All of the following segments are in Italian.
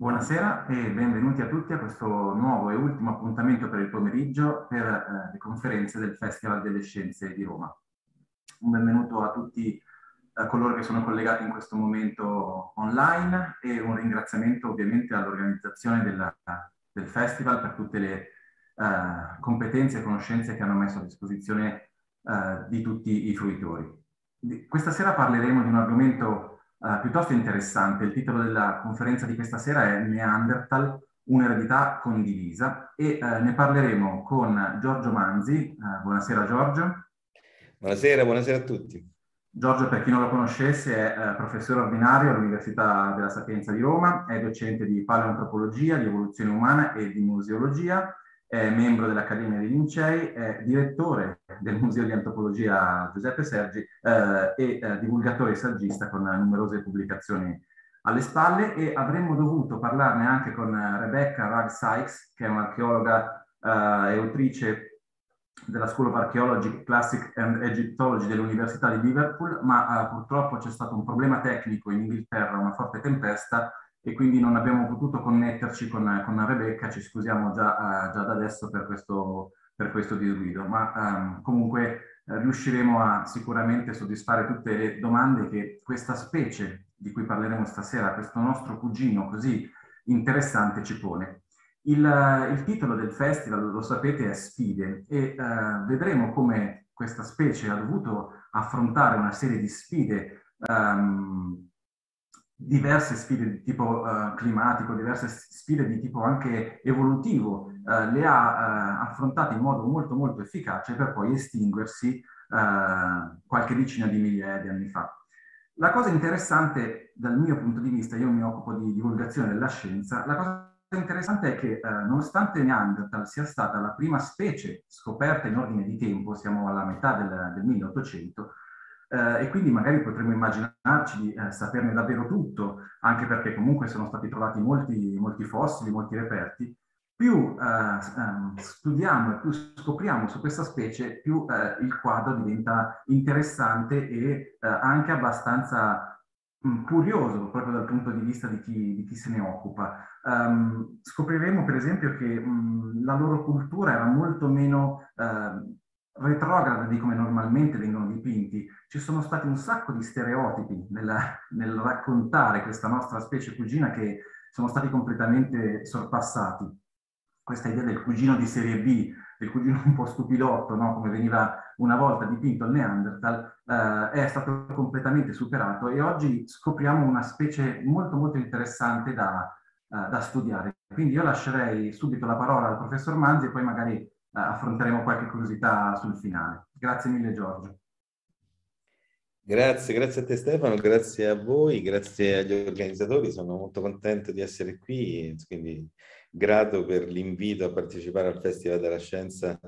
Buonasera e benvenuti a tutti a questo nuovo e ultimo appuntamento per il pomeriggio per eh, le conferenze del Festival delle Scienze di Roma. Un benvenuto a tutti eh, coloro che sono collegati in questo momento online e un ringraziamento ovviamente all'organizzazione del festival per tutte le eh, competenze e conoscenze che hanno messo a disposizione eh, di tutti i fruitori. Questa sera parleremo di un argomento eh, piuttosto interessante. Il titolo della conferenza di questa sera è Neanderthal, un'eredità condivisa e uh, ne parleremo con Giorgio Manzi. Uh, buonasera Giorgio. Buonasera, buonasera a tutti. Giorgio, per chi non lo conoscesse, è professore ordinario all'Università della Sapienza di Roma, è docente di paleoantropologia, di evoluzione umana e di museologia è membro dell'Accademia dei Lincei, è direttore del Museo di Antropologia Giuseppe Sergi eh, e eh, divulgatore saggista con numerose pubblicazioni alle spalle e avremmo dovuto parlarne anche con Rebecca Rag Sykes, che è un'archeologa eh, e autrice della School of Archaeology, Classic and Egyptology dell'Università di Liverpool, ma eh, purtroppo c'è stato un problema tecnico in Inghilterra, una forte tempesta, e quindi non abbiamo potuto connetterci con, con Rebecca, ci scusiamo già, eh, già da adesso per questo, per questo disguido, ma um, comunque eh, riusciremo a sicuramente soddisfare tutte le domande che questa specie di cui parleremo stasera, questo nostro cugino così interessante ci pone. Il, eh, il titolo del festival, lo sapete, è Sfide e uh, vedremo come questa specie ha dovuto affrontare una serie di sfide um, diverse sfide di tipo uh, climatico, diverse sfide di tipo anche evolutivo, uh, le ha uh, affrontate in modo molto molto efficace per poi estinguersi qualche decina di migliaia di anni fa. La cosa interessante dal mio punto di vista, io mi occupo di divulgazione della scienza, la cosa interessante è che nonostante Neanderthal sia stata la prima specie scoperta in ordine di tempo, siamo alla metà del, del 1800, e quindi magari potremmo immaginare di eh, saperne davvero tutto, anche perché comunque sono stati trovati molti, molti fossili, molti reperti, più eh, ehm, studiamo e più scopriamo su questa specie, più eh, il quadro diventa interessante e eh, anche abbastanza mm, curioso proprio dal punto di vista di chi, di chi se ne occupa. Um, scopriremo per esempio che um, la loro cultura era molto meno uh, retrograda di come normalmente vengono dipinti. Ci sono stati un sacco di stereotipi nella, nel raccontare questa nostra specie cugina che sono stati completamente sorpassati. Questa idea del cugino di serie B, del cugino un po' stupidotto, no? come veniva una volta dipinto il Neanderthal, eh, è stato completamente superato e oggi scopriamo una specie molto molto interessante da, eh, da studiare. Quindi io lascerei subito la parola al professor Manzi e poi magari eh, affronteremo qualche curiosità sul finale. Grazie mille Giorgio. Grazie, grazie a te Stefano, grazie a voi, grazie agli organizzatori, sono molto contento di essere qui, quindi grato per l'invito a partecipare al Festival della Scienza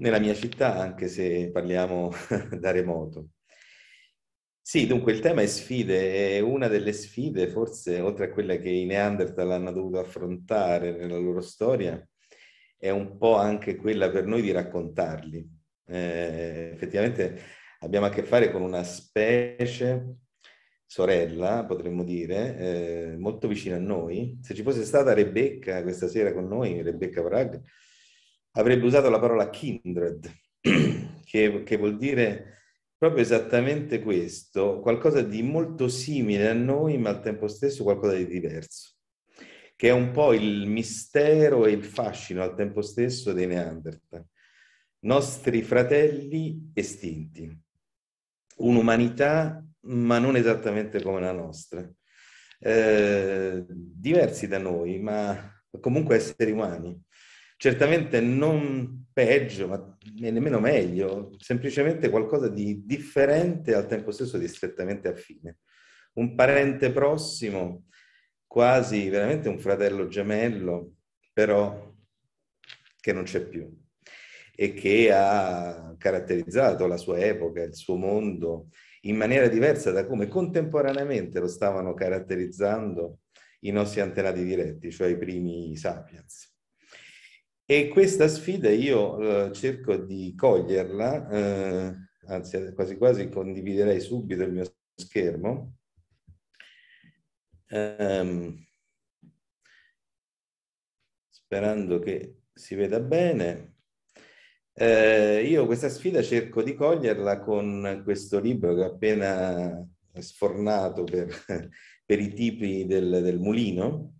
nella mia città, anche se parliamo da remoto. Sì, dunque il tema è sfide, è una delle sfide forse, oltre a quella che i Neanderthal hanno dovuto affrontare nella loro storia, è un po' anche quella per noi di raccontarli. Eh, effettivamente abbiamo a che fare con una specie sorella, potremmo dire, eh, molto vicina a noi. Se ci fosse stata Rebecca questa sera con noi, Rebecca Bragg, avrebbe usato la parola kindred, che, che vuol dire proprio esattamente questo, qualcosa di molto simile a noi, ma al tempo stesso qualcosa di diverso che è un po' il mistero e il fascino al tempo stesso dei Neanderthal, nostri fratelli estinti, un'umanità ma non esattamente come la nostra, eh, diversi da noi, ma comunque esseri umani certamente non peggio, ma nemmeno meglio, semplicemente qualcosa di differente e al tempo stesso di strettamente affine. Un parente prossimo quasi veramente un fratello gemello, però che non c'è più e che ha caratterizzato la sua epoca, il suo mondo in maniera diversa da come contemporaneamente lo stavano caratterizzando i nostri antenati diretti, cioè i primi sapiens. E questa sfida io eh, cerco di coglierla, eh, anzi quasi quasi condividerei subito il mio schermo, ehm, sperando che si veda bene. Eh, io questa sfida cerco di coglierla con questo libro che ho appena sfornato per, per i tipi del, del mulino,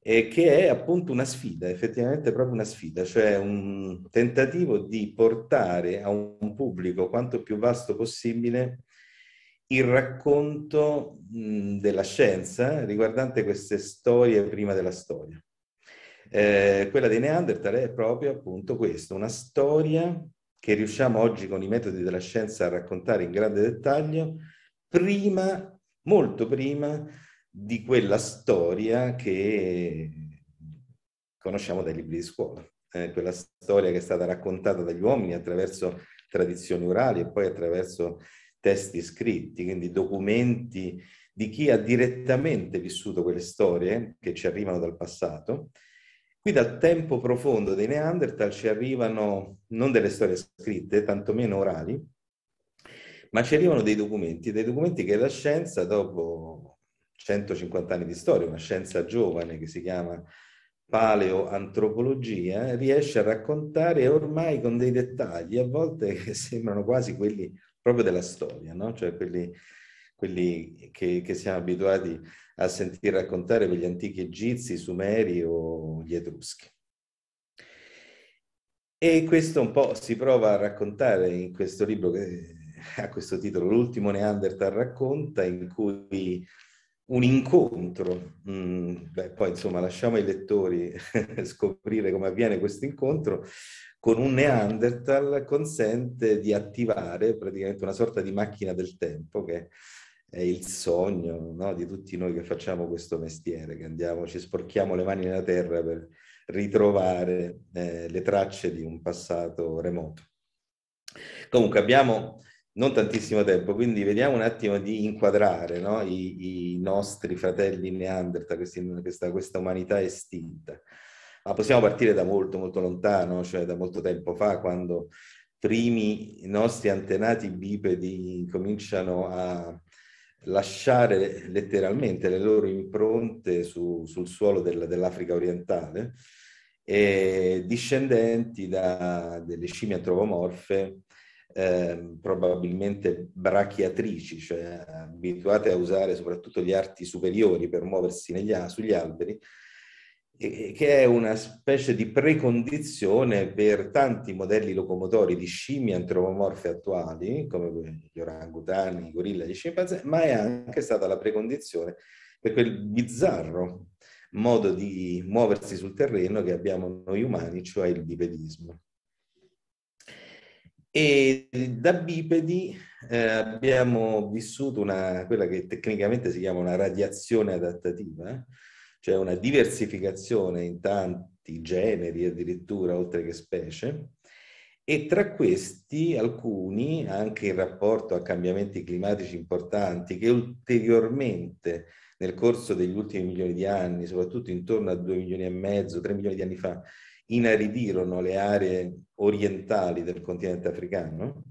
e che è appunto una sfida, effettivamente proprio una sfida, cioè un tentativo di portare a un pubblico quanto più vasto possibile il racconto della scienza riguardante queste storie prima della storia. Eh, quella dei Neanderthal è proprio appunto questo, una storia che riusciamo oggi con i metodi della scienza a raccontare in grande dettaglio, prima, molto prima di quella storia che conosciamo dai libri di scuola, eh, quella storia che è stata raccontata dagli uomini attraverso tradizioni orali e poi attraverso testi scritti, quindi documenti di chi ha direttamente vissuto quelle storie che ci arrivano dal passato. Qui dal tempo profondo dei Neanderthal ci arrivano non delle storie scritte, tantomeno orali, ma ci arrivano dei documenti, dei documenti che la scienza, dopo 150 anni di storia, una scienza giovane che si chiama paleoantropologia, riesce a raccontare ormai con dei dettagli, a volte che sembrano quasi quelli proprio della storia, no? cioè quelli, quelli che, che, siamo abituati a sentire raccontare per gli antichi egizi, sumeri o gli etruschi. E questo un po' si prova a raccontare in questo libro che eh, ha questo titolo, L'ultimo Neanderthal racconta, in cui un incontro, mh, mm, beh, poi insomma lasciamo ai lettori scoprire come avviene questo incontro, con un Neanderthal consente di attivare praticamente una sorta di macchina del tempo che è il sogno no? di tutti noi che facciamo questo mestiere, che andiamo, ci sporchiamo le mani nella terra per ritrovare eh, le tracce di un passato remoto. Comunque abbiamo non tantissimo tempo, quindi vediamo un attimo di inquadrare no? I, I, nostri fratelli Neanderthal, questa, questa, questa umanità estinta ma possiamo partire da molto, molto lontano, cioè da molto tempo fa, quando primi nostri antenati bipedi cominciano a lasciare letteralmente le loro impronte su, sul suolo del, dell'Africa orientale, e discendenti da delle scimmie antropomorfe eh, probabilmente brachiatrici, cioè abituate a usare soprattutto gli arti superiori per muoversi negli, sugli alberi, che è una specie di precondizione per tanti modelli locomotori di scimmie antropomorfe attuali, come gli orangutani, i gorilla, gli scimpanzé, ma è anche stata la precondizione per quel bizzarro modo di muoversi sul terreno che abbiamo noi umani, cioè il bipedismo. E da bipedi eh, abbiamo vissuto una, quella che tecnicamente si chiama una radiazione adattativa, eh? cioè una diversificazione in tanti generi addirittura oltre che specie e tra questi alcuni anche in rapporto a cambiamenti climatici importanti che ulteriormente nel corso degli ultimi milioni di anni, soprattutto intorno a 2 milioni e mezzo, 3 milioni di anni fa, inaridirono le aree orientali del continente africano.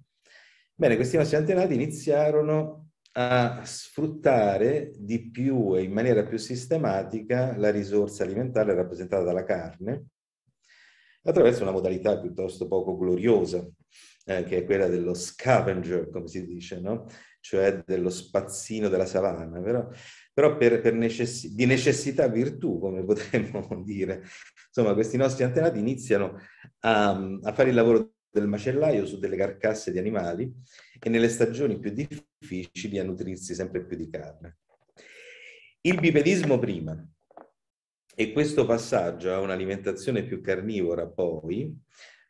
Bene, questi nostri antenati iniziarono a sfruttare di più e in maniera più sistematica la risorsa alimentare rappresentata dalla carne attraverso una modalità piuttosto poco gloriosa, eh, che è quella dello scavenger, come si dice, no? cioè dello spazzino della savana, però, però per, per necessi- di necessità virtù, come potremmo dire. Insomma, questi nostri antenati iniziano a, a fare il lavoro del macellaio su delle carcasse di animali e nelle stagioni più difficili a nutrirsi sempre più di carne. Il bipedismo prima e questo passaggio a un'alimentazione più carnivora poi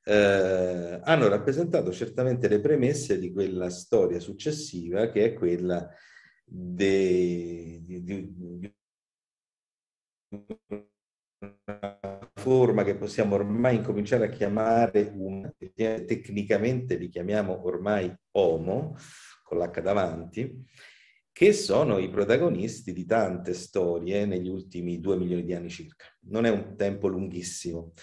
eh, hanno rappresentato certamente le premesse di quella storia successiva che è quella de, di, di, di forma che possiamo ormai incominciare a chiamare una, tecnicamente li chiamiamo ormai Homo, con l'H davanti, che sono i protagonisti di tante storie negli ultimi due milioni di anni circa. Non è un tempo lunghissimo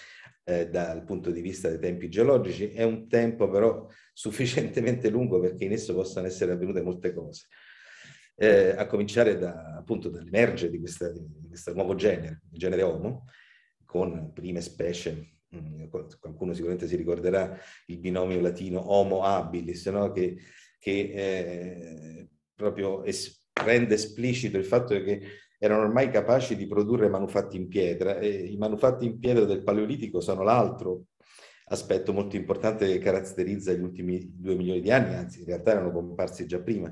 eh, dal punto di vista dei tempi geologici, è un tempo però sufficientemente lungo perché in esso possano essere avvenute molte cose. Eh, a cominciare da, appunto dall'emergere di, di questo nuovo genere, il genere Homo, con prime specie, mm, qualcuno sicuramente si ricorderà il binomio latino Homo habilis, no? che, che eh, proprio es- rende esplicito il fatto che erano ormai capaci di produrre manufatti in pietra e i manufatti in pietra del Paleolitico sono l'altro aspetto molto importante che caratterizza gli ultimi due milioni di anni, anzi in realtà erano comparsi già prima,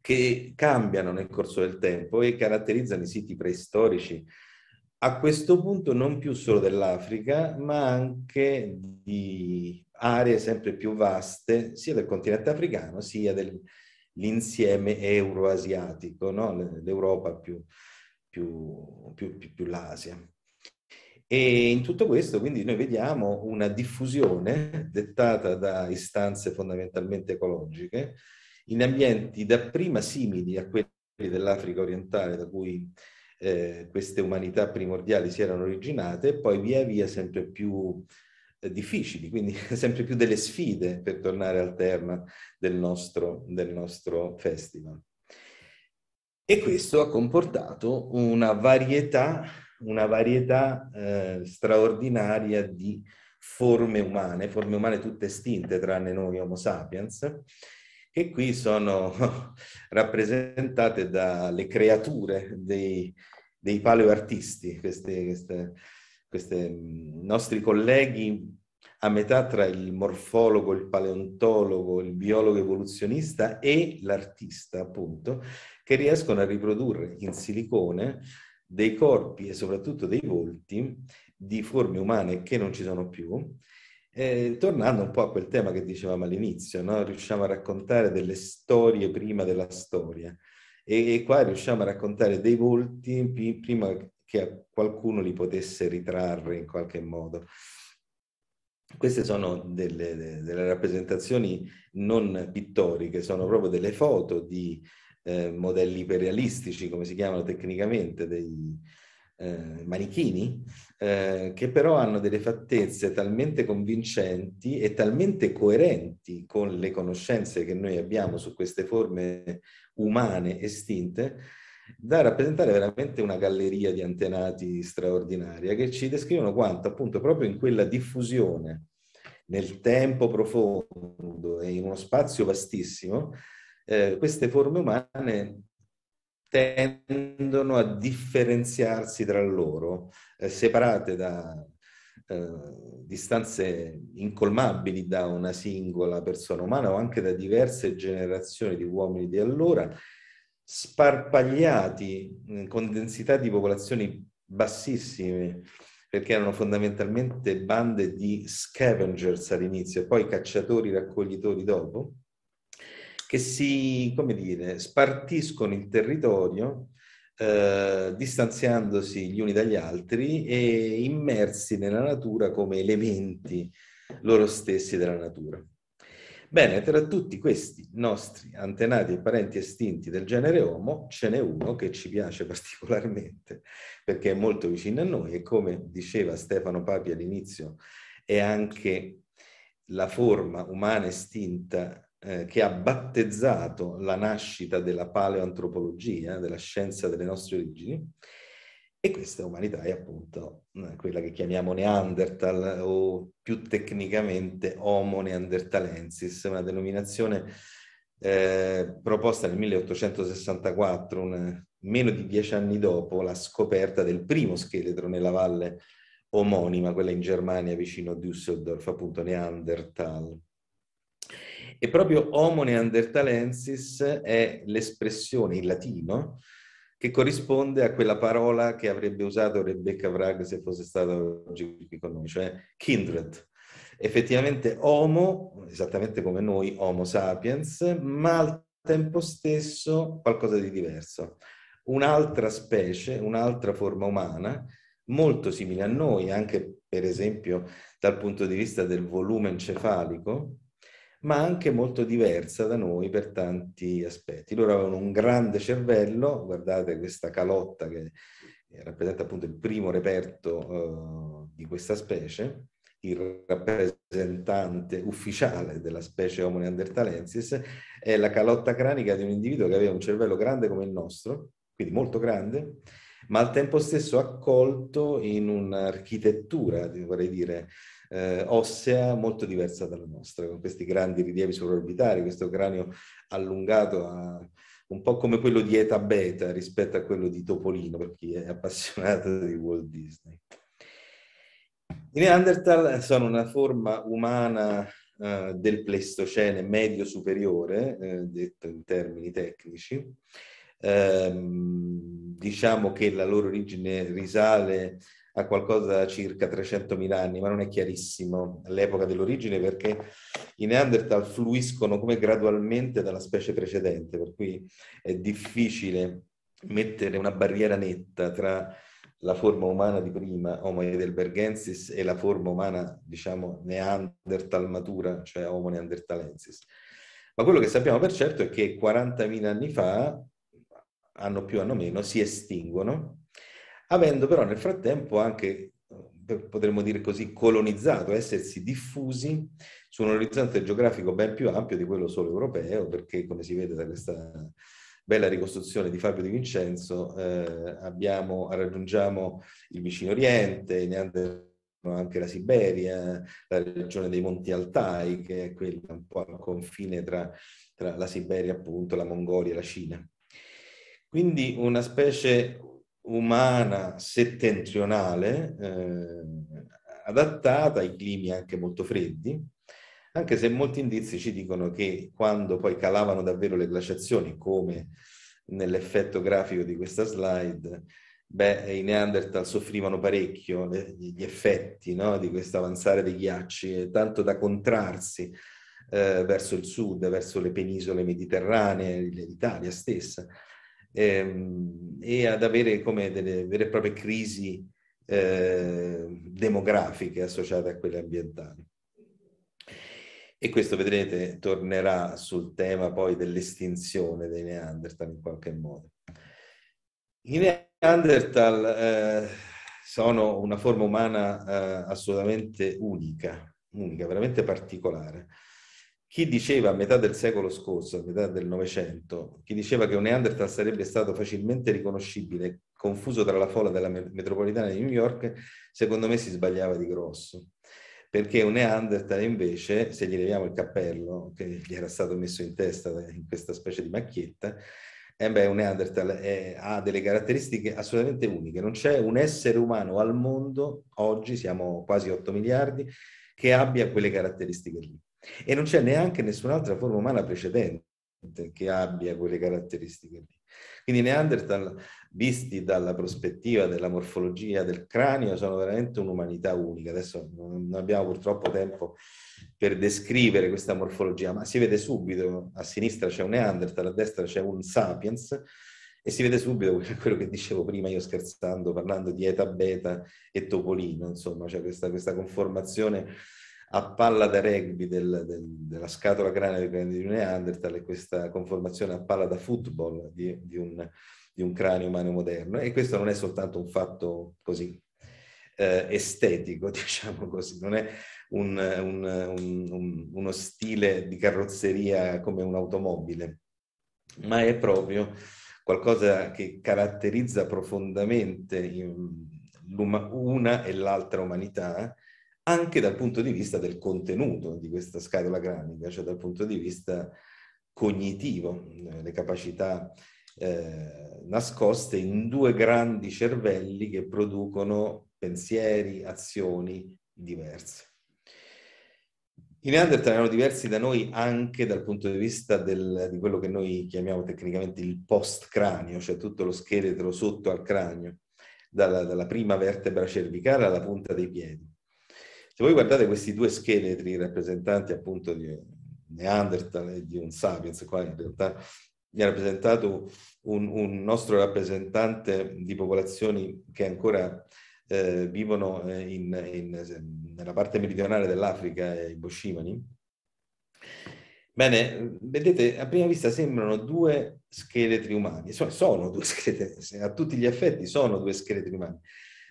che cambiano nel corso del tempo e caratterizzano i siti preistorici a questo punto non più solo dell'Africa, ma anche di aree sempre più vaste, sia del continente africano, sia dell'insieme euroasiatico, no? l'Europa più, più, più, più, l'Asia. E in tutto questo quindi noi vediamo una diffusione dettata da istanze fondamentalmente ecologiche in ambienti dapprima simili a quelli dell'Africa orientale da cui eh, queste umanità primordiali si erano originate e poi via via sempre più eh, difficili, quindi sempre più delle sfide per tornare al tema del nostro, del nostro festival. E questo ha comportato una varietà, una varietà eh, straordinaria di forme umane, forme umane tutte estinte tranne noi Homo sapiens, che qui sono rappresentate dalle creature dei, dei paleoartisti, queste, mm, nostri colleghi a metà tra il morfologo, il paleontologo, il biologo evoluzionista e l'artista, appunto, che riescono a riprodurre in silicone dei corpi e soprattutto dei volti di forme umane che non ci sono più e tornando un po' a quel tema che dicevamo all'inizio, no? riusciamo a raccontare delle storie prima della storia e, e qua riusciamo a raccontare dei volti p- prima che qualcuno li potesse ritrarre in qualche modo. Queste sono delle, delle rappresentazioni non pittoriche, sono proprio delle foto di eh, modelli iperrealistici, come si chiamano tecnicamente, dei, eh, manichini, eh, che però hanno delle fattezze talmente convincenti e talmente coerenti con le conoscenze che noi abbiamo su queste forme umane estinte, da rappresentare veramente una galleria di antenati straordinaria che ci descrivono quanto appunto proprio in quella diffusione nel tempo profondo e in uno spazio vastissimo, eh, queste forme umane tendono a differenziarsi tra loro, eh, separate da eh, distanze incolmabili da una singola persona umana o anche da diverse generazioni di uomini di allora, sparpagliati mm, con densità di popolazioni bassissime, perché erano fondamentalmente bande di scavengers all'inizio e poi cacciatori raccoglitori dopo, che si, come dire, spartiscono il territorio eh, distanziandosi gli uni dagli altri e immersi nella natura come elementi loro stessi della natura. Bene, tra tutti questi nostri antenati e parenti estinti del genere Homo, ce n'è uno che ci piace particolarmente perché è molto vicino a noi e come diceva Stefano Papi all'inizio, è anche la forma umana estinta eh, che ha battezzato la nascita della paleoantropologia, della scienza delle nostre origini, e questa umanità è appunto eh, quella che chiamiamo Neanderthal o più tecnicamente Homo neanderthalensis, una denominazione eh, proposta nel 1864, un, meno di dieci anni dopo la scoperta del primo scheletro nella valle omonima, quella in Germania vicino a Düsseldorf, appunto Neanderthal. E proprio Homo neanderthalensis è l'espressione in latino che corrisponde a quella parola che avrebbe usato Rebecca Wrag se fosse stata oggi qui con noi, cioè kindred. Effettivamente Homo, esattamente come noi, Homo sapiens, ma al tempo stesso qualcosa di diverso. Un'altra specie, un'altra forma umana, molto simile a noi, anche per esempio dal punto di vista del volume encefalico, ma anche molto diversa da noi per tanti aspetti. Loro avevano un grande cervello, guardate questa calotta che eh, rappresenta appunto il primo reperto eh, di questa specie, il rappresentante ufficiale della specie Homo neanderthalensis, è la calotta cranica di un individuo che aveva un cervello grande come il nostro, quindi molto grande, ma al tempo stesso accolto in un'architettura, vorrei dire, eh, ossea molto diversa dalla nostra, con questi grandi rilievi sovraorbitari, questo cranio allungato a, un po' come quello di Eta Beta rispetto a quello di Topolino, per chi è appassionato di Walt Disney. I Neanderthal sono una forma umana eh, del Pleistocene medio-superiore, eh, detto in termini tecnici. Eh, diciamo che la loro origine risale a qualcosa circa 300.000 anni, ma non è chiarissimo l'epoca dell'origine perché i Neanderthal fluiscono come gradualmente dalla specie precedente, per cui è difficile mettere una barriera netta tra la forma umana di prima, Homo heidelbergensis, e la forma umana, diciamo, Neanderthal matura, cioè Homo neanderthalensis. Ma quello che sappiamo per certo è che 40.000 anni fa, hanno più hanno meno, si estinguono avendo però nel frattempo anche, eh, potremmo dire così, colonizzato, essersi diffusi su un orizzonte geografico ben più ampio di quello solo europeo, perché come si vede da questa bella ricostruzione di Fabio Di Vincenzo, eh, abbiamo, raggiungiamo il vicino Oriente, i anche la Siberia, la regione dei Monti Altai, che è quella un po' al confine tra, tra la Siberia, appunto, la Mongolia e la Cina. Quindi una specie umana settentrionale, eh, adattata ai climi anche molto freddi, anche se molti indizi ci dicono che quando poi calavano davvero le glaciazioni, come nell'effetto grafico di questa slide, beh, i Neanderthal soffrivano parecchio gli effetti no, di questo avanzare dei ghiacci, eh, tanto da contrarsi eh, verso il sud, verso le penisole mediterranee, l'Italia stessa ehm, e ad avere come delle vere e proprie crisi eh, demografiche associate a quelle ambientali. E questo, vedrete, tornerà sul tema poi dell'estinzione dei Neanderthal in qualche modo. I Neanderthal eh, sono una forma umana eh, assolutamente unica, unica, veramente particolare chi diceva a metà del secolo scorso, a metà del Novecento, chi diceva che un Neanderthal sarebbe stato facilmente riconoscibile, confuso tra la folla della metropolitana di New York, secondo me si sbagliava di grosso. Perché un Neanderthal invece, se gli leviamo il cappello che gli era stato messo in testa in questa specie di macchietta, eh beh, un Neanderthal è, eh, ha delle caratteristiche assolutamente uniche. Non c'è un essere umano al mondo, oggi siamo quasi 8 miliardi, che abbia quelle caratteristiche lì. E non c'è neanche nessun'altra forma umana precedente che abbia quelle caratteristiche Quindi i Neanderthal, visti dalla prospettiva della morfologia del cranio, sono veramente un'umanità unica. Adesso non abbiamo purtroppo tempo per descrivere questa morfologia, ma si vede subito, a sinistra c'è un Neanderthal, a destra c'è un Sapiens, e si vede subito quello che dicevo prima, io scherzando, parlando di eta beta e topolino, insomma, c'è cioè questa, questa conformazione a palla da rugby del, del, della scatola crania di un Neanderthal e questa conformazione a palla da football di, di, un, di, un, cranio umano moderno. E questo non è soltanto un fatto così eh, estetico, diciamo così, non è un, un, uno stile di carrozzeria come un'automobile, ma è proprio qualcosa che caratterizza profondamente in, una e l'altra umanità anche dal punto di vista del contenuto di questa scatola granica, cioè dal punto di vista cognitivo, eh, le capacità eh, nascoste in due grandi cervelli che producono pensieri, azioni diverse. I Neanderthal erano diversi da noi anche dal punto di vista del, di quello che noi chiamiamo tecnicamente il post-cranio, cioè tutto lo scheletro sotto al cranio, dalla, dalla prima vertebra cervicale alla punta dei piedi. Se voi guardate questi due scheletri rappresentanti appunto di Neanderthal e di un Sapiens, qua in realtà mi ha rappresentato un, un nostro rappresentante di popolazioni che ancora eh, vivono eh, in, in, nella parte meridionale dell'Africa, i Boshimani. Bene, vedete, a prima vista sembrano due scheletri umani, sono, sono due scheletri, a tutti gli effetti sono due scheletri umani,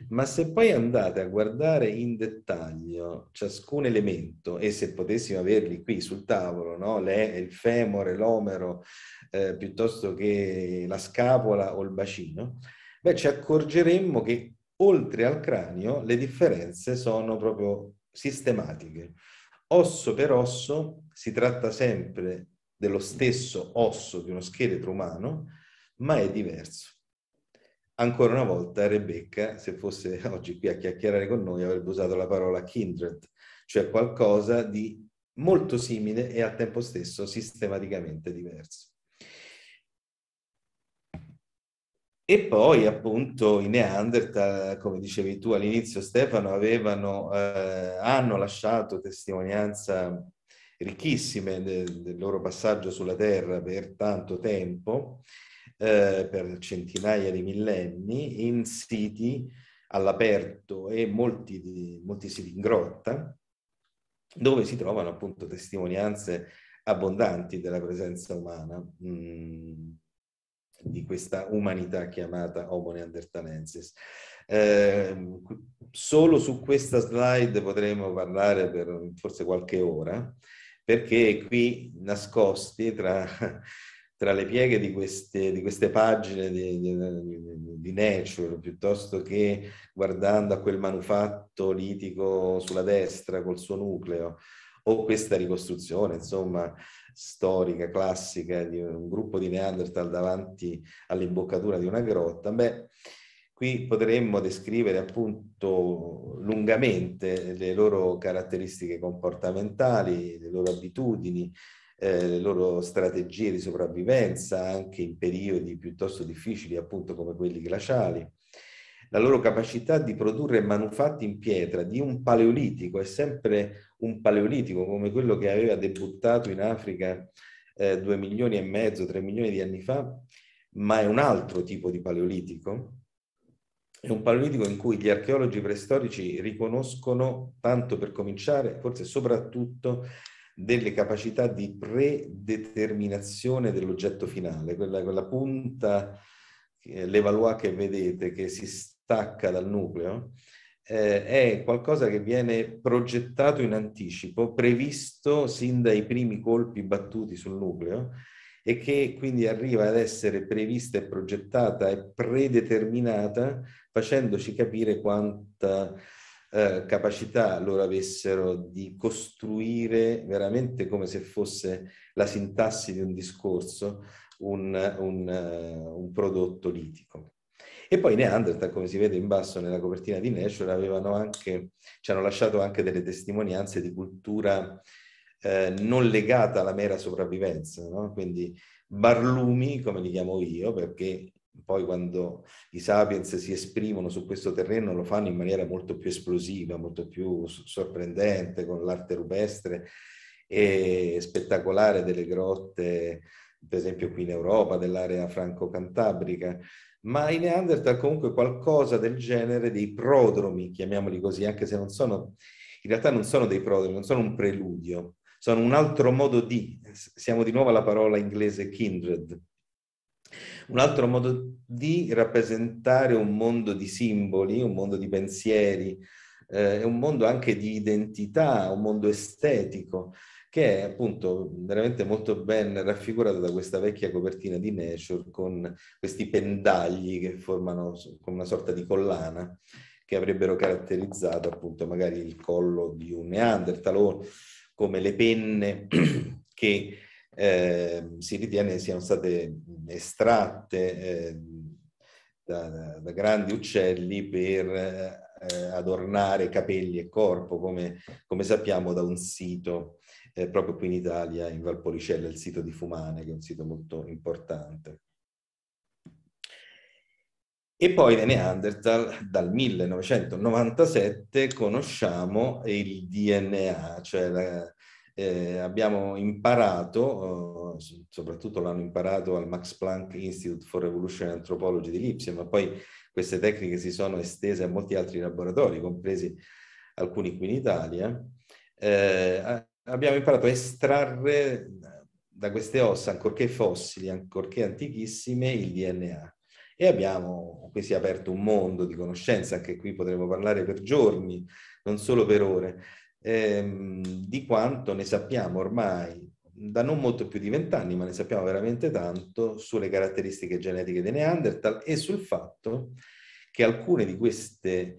ma se poi andate a guardare in dettaglio ciascun elemento, e se potessimo averli qui sul tavolo, no? Le, il femore, l'omero, eh, piuttosto che la scapola o il bacino, beh, ci accorgeremmo che oltre al cranio le differenze sono proprio sistematiche. Osso per osso si tratta sempre dello stesso osso di uno scheletro umano, ma è diverso. Ancora una volta Rebecca, se fosse oggi qui a chiacchierare con noi, avrebbe usato la parola kindred, cioè qualcosa di molto simile e al tempo stesso sistematicamente diverso. E poi appunto i Neanderthal, come dicevi tu all'inizio Stefano, avevano, eh, hanno lasciato testimonianza ricchissime del, del, loro passaggio sulla Terra per tanto tempo eh, per centinaia di millenni in siti all'aperto e molti, di, molti siti in grotta, dove si trovano appunto testimonianze abbondanti della presenza umana, mh, mm, di questa umanità chiamata Homo neanderthalensis. Eh, solo su questa slide potremmo parlare per forse qualche ora, perché qui nascosti tra tra le pieghe di queste, di queste pagine di, di, di, Nature, piuttosto che guardando a quel manufatto litico sulla destra col suo nucleo, o questa ricostruzione, insomma, storica, classica di un gruppo di Neanderthal davanti all'imboccatura di una grotta, beh, qui potremmo descrivere appunto lungamente le loro caratteristiche comportamentali, le loro abitudini, eh, le loro strategie di sopravvivenza anche in periodi piuttosto difficili, appunto come quelli glaciali. La loro capacità di produrre manufatti in pietra di un paleolitico, è sempre un paleolitico come quello che aveva debuttato in Africa eh, 2 milioni e mezzo, 3 milioni di anni fa, ma è un altro tipo di paleolitico. È un paleolitico in cui gli archeologi preistorici riconoscono, tanto per cominciare, forse soprattutto delle capacità di predeterminazione dell'oggetto finale, quella, quella punta, eh, che vedete, che si stacca dal nucleo, eh, è qualcosa che viene progettato in anticipo, previsto sin dai primi colpi battuti sul nucleo e che quindi arriva ad essere prevista e progettata e predeterminata facendoci capire quanta eh, capacità loro avessero di costruire veramente come se fosse la sintassi di un discorso un, un, uh, un prodotto litico. E poi Neanderthal, come si vede in basso nella copertina di Nature, avevano anche, ci hanno lasciato anche delle testimonianze di cultura eh, non legata alla mera sopravvivenza, no? quindi barlumi, come li chiamo io, perché poi quando i sapiens si esprimono su questo terreno lo fanno in maniera molto più esplosiva, molto più sorprendente, con l'arte rupestre e spettacolare delle grotte, per esempio qui in Europa, dell'area franco-cantabrica, ma i Neanderthal comunque qualcosa del genere dei prodromi, chiamiamoli così, anche se non sono, in realtà non sono dei prodromi, non sono un preludio, sono un altro modo di, siamo di nuovo alla parola inglese kindred, un altro modo di rappresentare un mondo di simboli, un mondo di pensieri, eh, è un mondo anche di identità, un mondo estetico, che è appunto veramente molto ben raffigurato da questa vecchia copertina di Nature con questi pendagli che formano come una sorta di collana che avrebbero caratterizzato appunto magari il collo di un Neanderthal o come le penne che eh, si ritiene siano state estratte eh, da, da, grandi uccelli per eh, adornare capelli e corpo, come, come sappiamo da un sito eh, proprio qui in Italia, in Valpolicella, il sito di Fumane, che è un sito molto importante. E poi nei Neanderthal dal 1997 conosciamo il DNA, cioè la, eh, abbiamo imparato, eh, soprattutto l'hanno imparato al Max Planck Institute for Evolution Anthropology di Lipsia, ma poi queste tecniche si sono estese a molti altri laboratori, compresi alcuni qui in Italia, eh, abbiamo imparato a estrarre da queste ossa, ancorché fossili, ancorché antichissime, il DNA. E abbiamo, qui si è aperto un mondo di conoscenza, anche qui potremmo parlare per giorni, non solo per ore, ehm, di quanto ne sappiamo ormai da non molto più di vent'anni, ma ne sappiamo veramente tanto, sulle caratteristiche genetiche dei Neanderthal e sul fatto che alcune di queste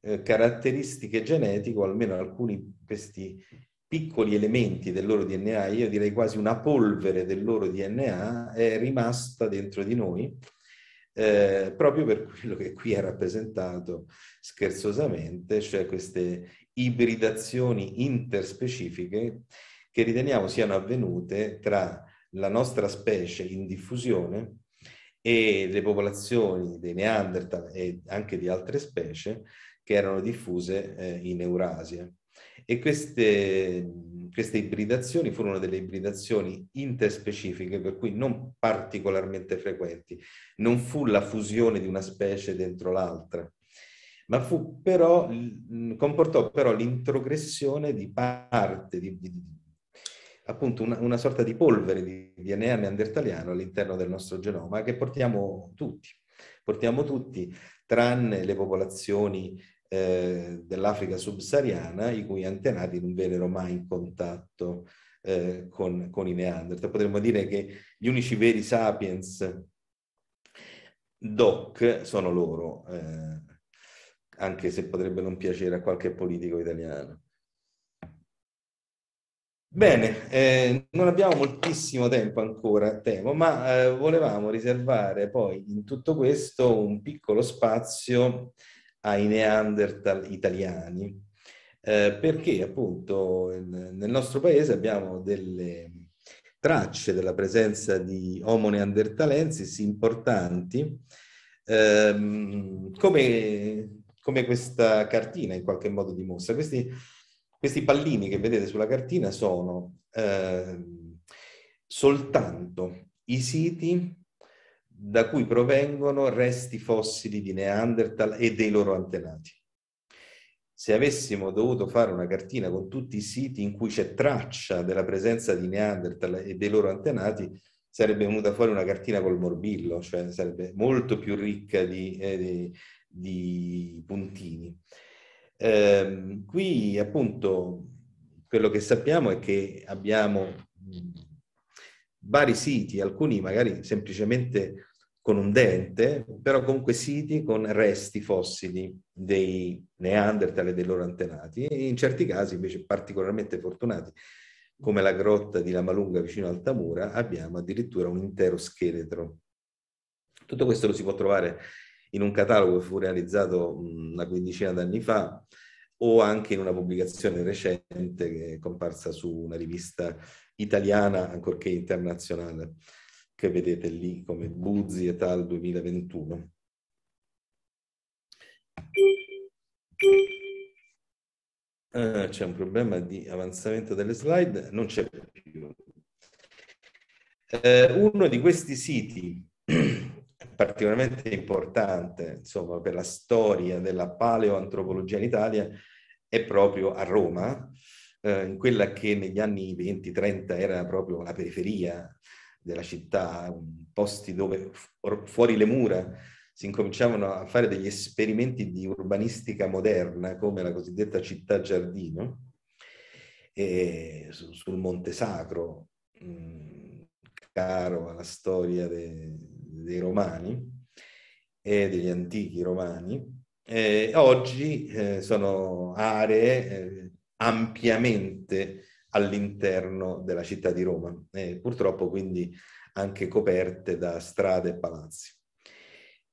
eh, caratteristiche genetiche, o almeno alcuni di questi piccoli elementi del loro DNA, io direi quasi una polvere del loro DNA, è rimasta dentro di noi, eh, proprio per quello che qui è rappresentato scherzosamente, cioè queste ibridazioni interspecifiche che riteniamo siano avvenute tra la nostra specie in diffusione e le popolazioni dei Neanderthal e anche di altre specie che erano diffuse eh, in Eurasia. E queste, queste ibridazioni furono delle ibridazioni interspecifiche, per cui non particolarmente frequenti. Non fu la fusione di una specie dentro l'altra, ma però, comportò però l'introgressione di parte, di, di, appunto una, una, sorta di polvere di DNA neandertaliano all'interno del nostro genoma che portiamo tutti, portiamo tutti, tranne le popolazioni eh, dell'Africa subsahariana, i cui antenati non vennero mai in contatto eh, con, con i Neanderthal. Potremmo dire che gli unici veri sapiens doc sono loro. Eh, anche se potrebbe non piacere a qualche politico italiano. Bene, eh, non abbiamo moltissimo tempo ancora, temo, ma eh, volevamo riservare poi in tutto questo un piccolo spazio ai Neanderthal italiani, eh, perché appunto nel nostro paese abbiamo delle tracce della presenza di Homo neanderthalensis importanti, ehm, come come questa cartina in qualche modo dimostra. Questi, questi pallini che vedete sulla cartina sono eh, soltanto i siti da cui provengono resti fossili di Neanderthal e dei loro antenati. Se avessimo dovuto fare una cartina con tutti i siti in cui c'è traccia della presenza di Neanderthal e dei loro antenati, sarebbe venuta fuori una cartina col morbillo, cioè sarebbe molto più ricca di, eh, di, di puntini. Eh, qui appunto quello che sappiamo è che abbiamo vari siti, alcuni magari semplicemente con un dente, però comunque siti con resti fossili dei Neanderthal e dei loro antenati, e in certi casi invece particolarmente fortunati, come la grotta di Lamalunga vicino al Tamura, abbiamo addirittura un intero scheletro. Tutto questo lo si può trovare in un catalogo che fu realizzato una quindicina d'anni fa o anche in una pubblicazione recente che è comparsa su una rivista italiana, ancorché internazionale, che vedete lì come Buzzi et al 2021. Ah, eh, c'è un problema di avanzamento delle slide, non c'è più. Eh, uno di questi siti particolarmente importante insomma, per la storia della paleoantropologia in Italia è proprio a Roma, eh, in quella che negli anni 20-30 era proprio la periferia della città, posti dove fuori le mura si incominciavano a fare degli esperimenti di urbanistica moderna, come la cosiddetta città giardino, e sul Monte Sacro, mh, mm, caro alla storia de, dei romani e degli antichi romani, eh, oggi eh, sono aree eh, ampiamente all'interno della città di Roma, purtroppo quindi anche coperte da strade e palazzi.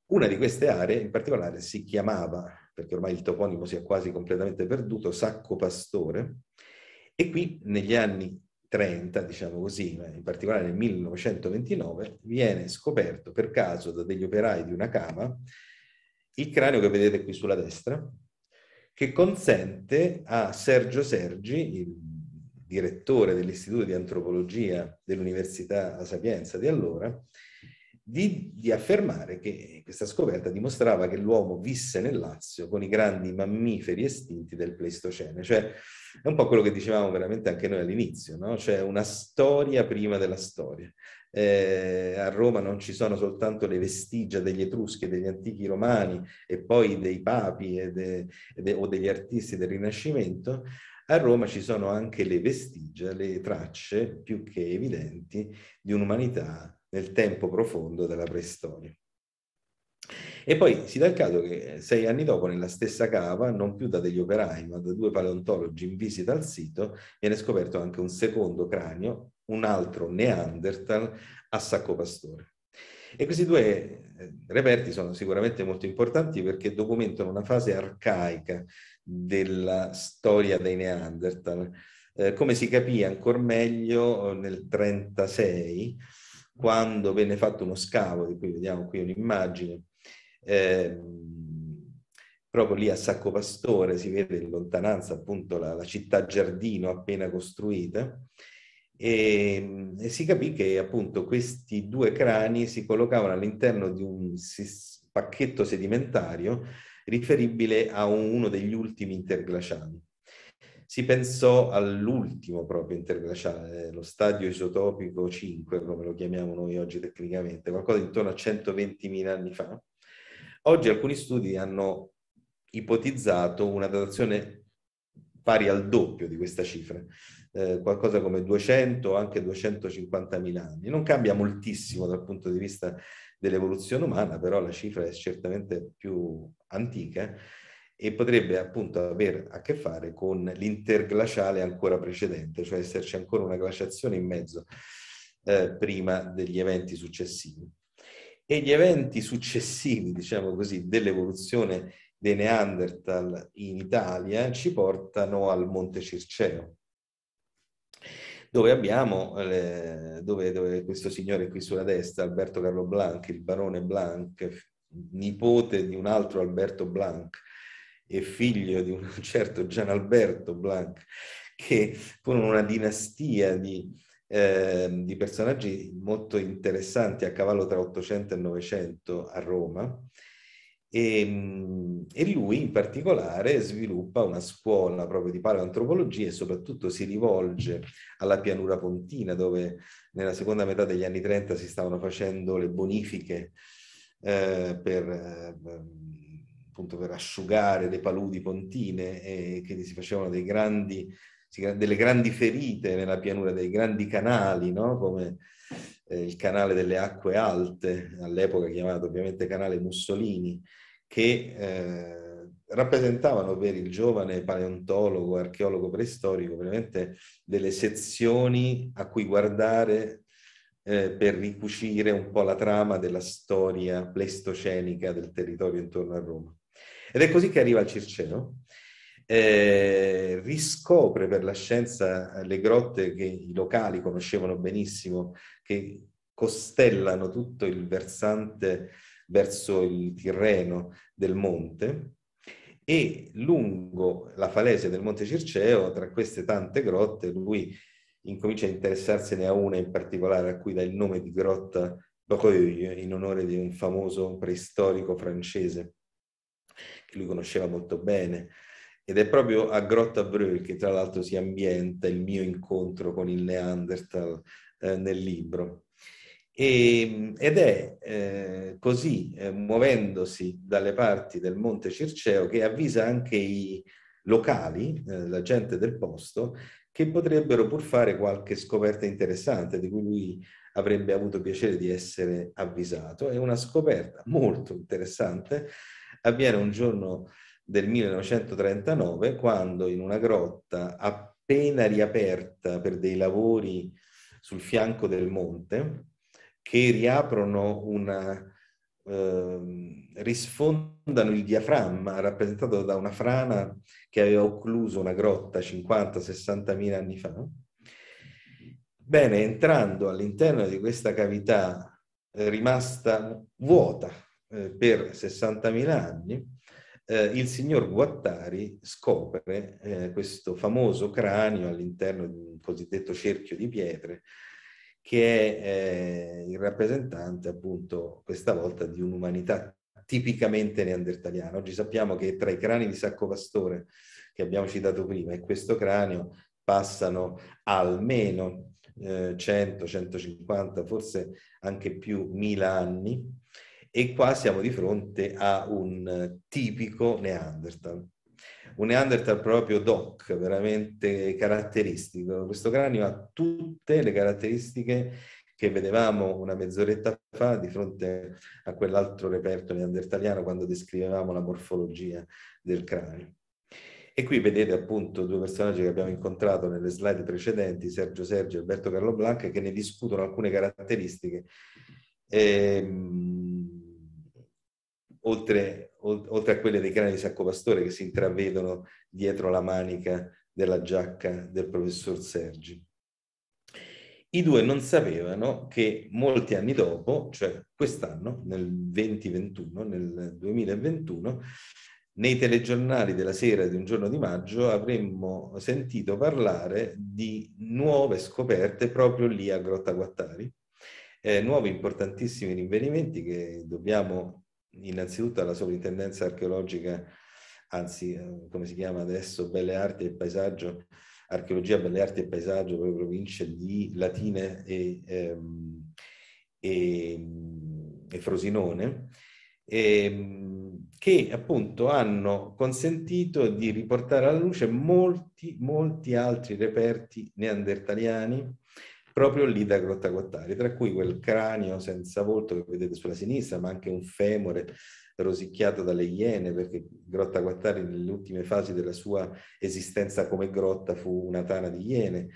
Una di queste aree in particolare si chiamava, perché ormai il toponimo si è quasi completamente perduto, Sacco Pastore, e qui negli anni 30, diciamo così, in particolare nel 1929, viene scoperto per caso da degli operai di una cava il cranio che vedete qui sulla destra, che consente a Sergio Sergi, il direttore dell'Istituto di Antropologia dell'Università La Sapienza di allora, di, di, affermare che questa scoperta dimostrava che l'uomo visse nel Lazio con i grandi mammiferi estinti del Pleistocene, cioè è un po' quello che dicevamo veramente anche noi all'inizio, no? cioè una storia prima della storia. Eh, a Roma non ci sono soltanto le vestigia degli etruschi, degli antichi romani e poi dei papi e de, e de, o degli artisti del Rinascimento, a Roma ci sono anche le vestigia, le tracce più che evidenti di un'umanità nel tempo profondo della preistoria. E poi si dà il caso che eh, sei anni dopo, nella stessa cava, non più da degli operai, ma da due paleontologi in visita al sito, viene scoperto anche un secondo cranio, un altro Neanderthal a sacco pastore. E questi due eh, reperti sono sicuramente molto importanti perché documentano una fase arcaica della storia dei Neanderthal, eh, come si capì ancora meglio eh, nel 1936 quando venne fatto uno scavo, di cui vediamo qui un'immagine, eh, proprio lì a Sacco Pastore si vede in lontananza appunto la, la città giardino appena costruita, e, ehm, e, si capì che appunto questi due crani si collocavano all'interno di un pacchetto sedimentario riferibile a un, uno degli ultimi interglaciali. Si pensò all'ultimo proprio interglaciale, cioè, eh, lo stadio isotopico 5, come lo chiamiamo noi oggi tecnicamente, qualcosa intorno a 120.000 anni fa. Oggi alcuni studi hanno ipotizzato una datazione pari al doppio di questa cifra, eh, qualcosa come 200 o anche 250.000 anni. Non cambia moltissimo dal punto di vista dell'evoluzione umana, però la cifra è certamente più antica e potrebbe appunto avere a che fare con l'interglaciale ancora precedente, cioè esserci ancora una glaciazione in mezzo eh, prima degli eventi successivi. E gli eventi successivi, diciamo così, dell'evoluzione dei Neanderthal in Italia ci portano al Monte Circeo, dove abbiamo, eh, dove, dove questo signore qui sulla destra, Alberto Carlo Blanc, il barone Blanc, nipote di un altro Alberto Blanc, e figlio di un certo Gian Alberto Blanc, che furono una dinastia di, eh, di personaggi molto interessanti a cavallo tra 800 e 900 a Roma. E, ehm, e, lui in particolare sviluppa una scuola proprio di paleoantropologia e soprattutto si rivolge alla pianura pontina dove nella seconda metà degli anni 30 si stavano facendo le bonifiche eh, per, ehm, appunto per asciugare le paludi pontine e che si facevano grandi, delle grandi ferite nella pianura, dei grandi canali, no? come eh, il canale delle acque alte, all'epoca chiamato ovviamente canale Mussolini, che eh, rappresentavano per il giovane paleontologo, archeologo preistorico, veramente delle sezioni a cui guardare eh, per ricucire un po' la trama della storia pleistocenica del territorio intorno a Roma. Ed è così che arriva a Circeo. Eh, riscopre per la scienza eh, le grotte che i locali conoscevano benissimo, che costellano tutto il versante verso il Tirreno del monte e lungo la falesia del Monte Circeo, tra queste tante grotte, lui incomincia a interessarsene a una in particolare a cui dà il nome di grotta Breuil in onore di un famoso preistorico francese che lui conosceva molto bene. Ed è proprio a Grotta Breu che tra l'altro si ambienta il mio incontro con il Neanderthal eh, nel libro. E, ed è eh, così, eh, muovendosi dalle parti del Monte Circeo, che avvisa anche i locali, eh, la gente del posto, che potrebbero pur fare qualche scoperta interessante di cui lui avrebbe avuto piacere di essere avvisato. È una scoperta molto interessante avviene un giorno del 1939 quando in una grotta appena riaperta per dei lavori sul fianco del monte che riaprono una, eh, risfondano il diaframma rappresentato da una frana che aveva occluso una grotta 50-60 mila anni fa. Bene, entrando all'interno di questa cavità eh, rimasta vuota, eh, per 60.000 anni, eh, il signor Guattari scopre eh, questo famoso cranio all'interno di un cosiddetto cerchio di pietre che è eh, il rappresentante appunto questa volta di un'umanità tipicamente neandertaliana. Oggi sappiamo che tra i crani di Sacco Pastore che abbiamo citato prima e questo cranio passano almeno 100, eh, 150, forse anche più mila anni e qua siamo di fronte a un tipico Neanderthal, un Neanderthal proprio doc, veramente caratteristico. Questo cranio ha tutte le caratteristiche che vedevamo una mezz'oretta fa di fronte a quell'altro reperto neandertaliano quando descrivevamo la morfologia del cranio. E qui vedete appunto due personaggi che abbiamo incontrato nelle slide precedenti, Sergio Sergio e Alberto Carlo Blanca, che ne discutono alcune caratteristiche. Ehm, oltre, oltre a quelle dei crani di Sacco Pastore che si intravedono dietro la manica della giacca del professor Sergi. I due non sapevano che molti anni dopo, cioè quest'anno, nel 2021, nel 2021, nei telegiornali della sera di un giorno di maggio avremmo sentito parlare di nuove scoperte proprio lì a Grotta Guattari, eh, nuovi importantissimi rinvenimenti che dobbiamo innanzitutto alla sovrintendenza archeologica, anzi eh, come si chiama adesso, Belle Arti e Paesaggio, Archeologia, Belle Arti e Paesaggio proprio le province di Latina e, ehm, e, e Frosinone, ehm, che appunto hanno consentito di riportare alla luce molti, molti altri reperti neandertaliani proprio lì da Grotta Quattari, tra cui quel cranio senza volto che vedete sulla sinistra, ma anche un femore rosicchiato dalle iene, perché Grotta Quattari nelle ultime fasi della sua esistenza come grotta fu una tana di iene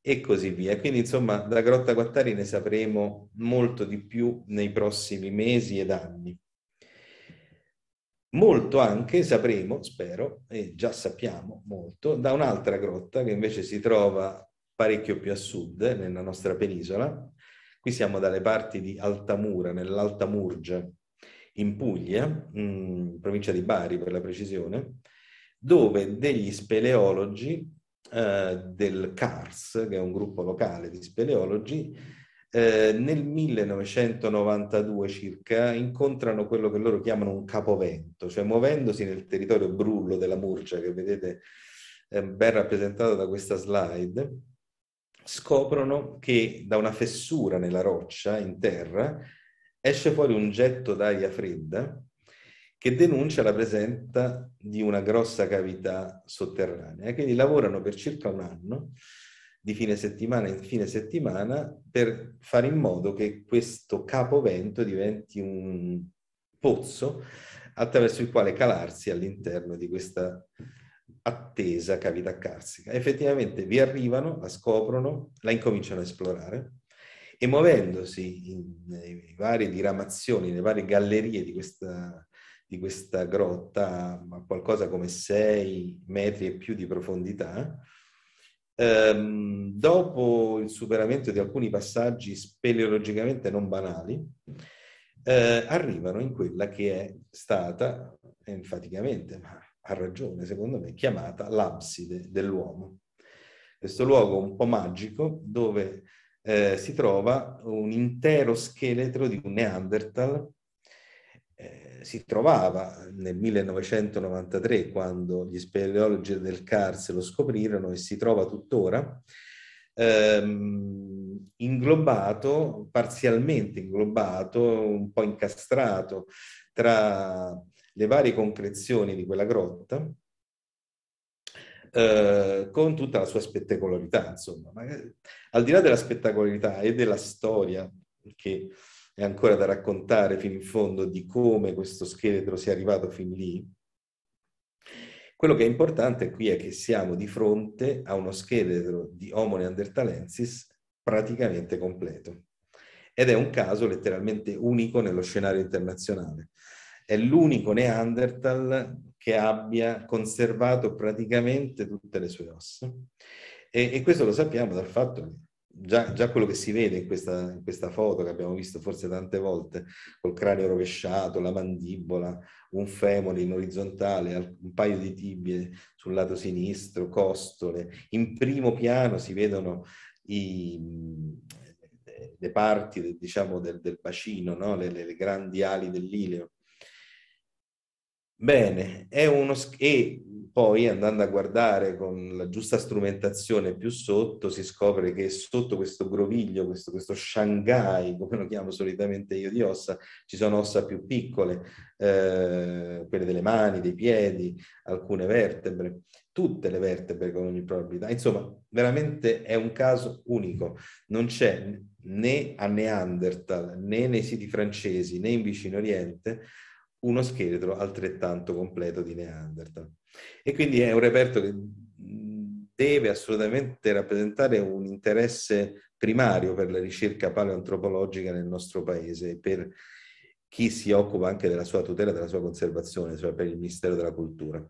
e così via. Quindi insomma da Grotta Quattari ne sapremo molto di più nei prossimi mesi ed anni. Molto anche sapremo, spero, e già sappiamo molto, da un'altra grotta che invece si trova parecchio più a sud, nella nostra penisola. Qui siamo dalle parti di Altamura, nell'Alta Murgia, in Puglia, in provincia di Bari per la precisione, dove degli speleologi eh, del CARS, che è un gruppo locale di speleologi, eh, nel 1992 circa incontrano quello che loro chiamano un capovento, cioè muovendosi nel territorio brullo della Murgia, che vedete eh, ben rappresentato da questa slide, scoprono che da una fessura nella roccia in terra esce fuori un getto d'aria fredda che denuncia la presenza di una grossa cavità sotterranea. Quindi lavorano per circa un anno, di fine settimana in fine settimana, per fare in modo che questo capovento diventi un pozzo attraverso il quale calarsi all'interno di questa attesa cavità carsica. Effettivamente vi arrivano, la scoprono, la incominciano a esplorare e muovendosi in, varie diramazioni, nelle varie gallerie di questa, di questa grotta a qualcosa come 6 metri e più di profondità, ehm, dopo il superamento di alcuni passaggi speleologicamente non banali, eh, arrivano in quella che è stata, eh, enfaticamente, ma a ragione secondo me, chiamata l'abside dell'uomo. Questo luogo un po' magico dove eh, si trova un intero scheletro di un Neanderthal. Eh, si trovava nel 1993 quando gli speleologi del Cars lo scoprirono e si trova tuttora. Ehm, inglobato, parzialmente inglobato, un po' incastrato tra le varie concrezioni di quella grotta eh, con tutta la sua spettacolarità, insomma. Magari, eh, al di là della spettacolarità e della storia, che è ancora da raccontare fino in fondo di come questo scheletro sia arrivato fin lì, quello che è importante qui è che siamo di fronte a uno scheletro di Homo neanderthalensis praticamente completo. Ed è un caso letteralmente unico nello scenario internazionale. È l'unico Neanderthal che abbia conservato praticamente tutte le sue ossa. E, e questo lo sappiamo dal fatto che Già, già, quello che si vede in questa, in questa, foto che abbiamo visto forse tante volte, col cranio rovesciato, la mandibola, un femore in orizzontale, un paio di tibie sul lato sinistro, costole, in primo piano si vedono i, le parti diciamo, del, del, bacino, no? le, le grandi ali dell'ileo Bene, è uno, e poi andando a guardare con la giusta strumentazione più sotto si scopre che sotto questo groviglio, questo, questo Shanghai, come lo chiamo solitamente io di ossa, ci sono ossa più piccole, eh, quelle delle mani, dei piedi, alcune vertebre, tutte le vertebre con ogni probabilità. Insomma, veramente è un caso unico. Non c'è né a Neanderthal né nei siti francesi né in Vicino Oriente uno scheletro altrettanto completo di Neanderthal. E quindi è un reperto che deve assolutamente rappresentare un interesse primario per la ricerca paleoantropologica nel nostro paese, per chi si occupa anche della sua tutela, della sua conservazione, cioè per il Ministero della Cultura.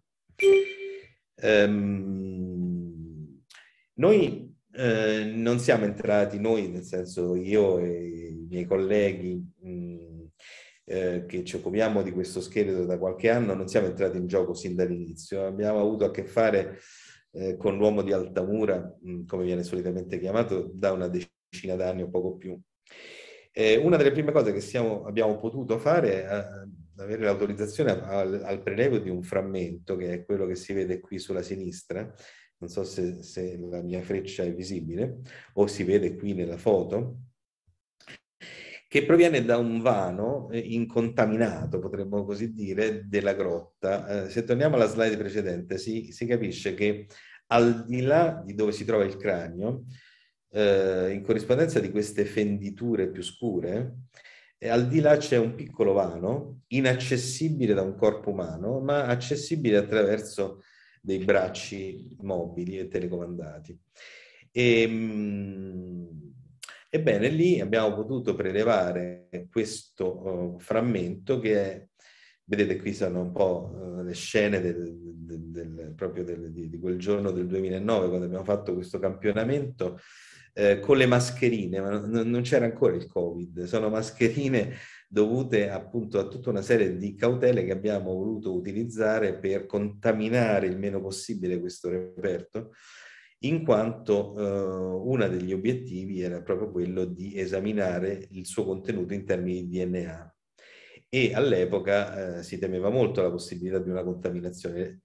Um, noi eh, non siamo entrati, noi nel senso io e i miei colleghi, mh, eh, che ci occupiamo di questo scheletro da qualche anno, non siamo entrati in gioco sin dall'inizio, abbiamo avuto a che fare eh, con l'uomo di Altamura, mh, mm, come viene solitamente chiamato, da una decina d'anni o poco più. Eh, una delle prime cose che siamo, abbiamo potuto fare è eh, avere l'autorizzazione al, al prelievo di un frammento, che è quello che si vede qui sulla sinistra, non so se, se la mia freccia è visibile o si vede qui nella foto, che proviene da un vano eh, incontaminato, potremmo così dire, della grotta. Eh, se torniamo alla slide precedente, si, si, capisce che al di là di dove si trova il cranio, eh, in corrispondenza di queste fenditure più scure, eh, al di là c'è un piccolo vano, inaccessibile da un corpo umano, ma accessibile attraverso dei bracci mobili e telecomandati. E, ehm, mh, Ebbene, lì abbiamo potuto prelevare questo uh, frammento che è, vedete qui sono un po' eh, le scene del, del, del, proprio di, di, quel giorno del 2009 quando abbiamo fatto questo campionamento eh, con le mascherine, ma non, non c'era ancora il Covid, sono mascherine dovute appunto a tutta una serie di cautele che abbiamo voluto utilizzare per contaminare il meno possibile questo reperto in quanto eh, uno degli obiettivi era proprio quello di esaminare il suo contenuto in termini di DNA e all'epoca eh, si temeva molto la possibilità di una contaminazione.